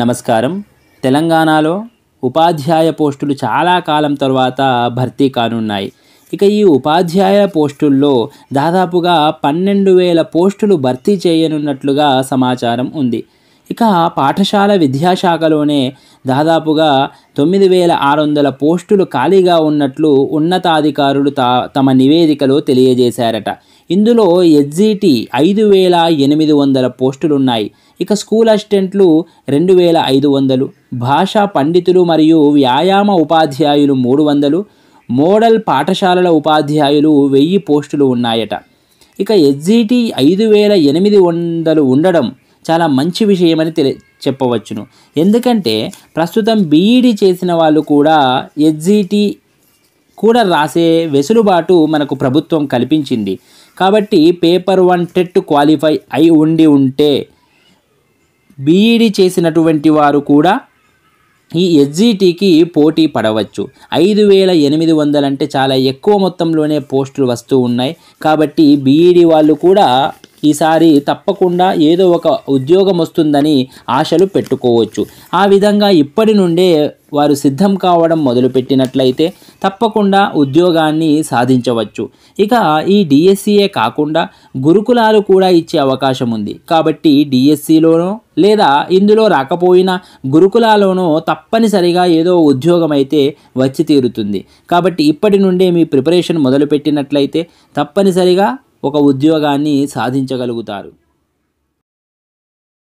నమస్కారం తెలంగాణలో ఉపాధ్యాయ పోస్టులు చాలా కాలం తర్వాత భర్తీ కానున్నాయి ఇక ఈ ఉపాధ్యాయ పోస్టుల్లో దాదాపుగా పన్నెండు వేల పోస్టులు భర్తీ చేయనున్నట్లుగా సమాచారం ఉంది ఇక పాఠశాల విద్యాశాఖలోనే దాదాపుగా తొమ్మిది వేల ఆరు వందల పోస్టులు ఖాళీగా ఉన్నట్లు ఉన్నతాధికారులు తా తమ నివేదికలో తెలియజేశారట ఇందులో ఎస్జిటి ఐదు వేల ఎనిమిది వందల పోస్టులున్నాయి ఇక స్కూల్ అసిస్టెంట్లు రెండు వేల ఐదు వందలు భాషా పండితులు మరియు వ్యాయామ ఉపాధ్యాయులు మూడు వందలు మోడల్ పాఠశాలల ఉపాధ్యాయులు వెయ్యి పోస్టులు ఉన్నాయట ఇక ఎస్జిటి ఐదు వేల ఎనిమిది వందలు ఉండడం చాలా మంచి విషయమని తెలి చెప్పవచ్చును ఎందుకంటే ప్రస్తుతం బీఈడీ e చేసిన వాళ్ళు కూడా ఎస్జిటి కూడా రాసే వెసులుబాటు మనకు ప్రభుత్వం కల్పించింది కాబట్టి పేపర్ వన్ టెట్ క్వాలిఫై అయి ఉండి ఉంటే బీఈడీ e చేసినటువంటి వారు కూడా ఈ ఎస్జీటీకి పోటీ పడవచ్చు ఐదు వేల ఎనిమిది వందలంటే చాలా ఎక్కువ మొత్తంలోనే పోస్టులు వస్తూ ఉన్నాయి కాబట్టి బీఈడీ e వాళ్ళు కూడా ఈసారి తప్పకుండా ఏదో ఒక ఉద్యోగం వస్తుందని ఆశలు పెట్టుకోవచ్చు ఆ విధంగా ఇప్పటి నుండే వారు సిద్ధం కావడం మొదలుపెట్టినట్లయితే తప్పకుండా ఉద్యోగాన్ని సాధించవచ్చు ఇక ఈ డిఎస్సియే కాకుండా గురుకులాలు కూడా ఇచ్చే అవకాశం ఉంది కాబట్టి డిఎస్సిలోనో లేదా ఇందులో రాకపోయినా గురుకులాలోనో తప్పనిసరిగా ఏదో ఉద్యోగం అయితే వచ్చి తీరుతుంది కాబట్టి ఇప్పటి నుండే మీ ప్రిపరేషన్ మొదలుపెట్టినట్లయితే తప్పనిసరిగా ఒక ఉద్యోగాన్ని సాధించగలుగుతారు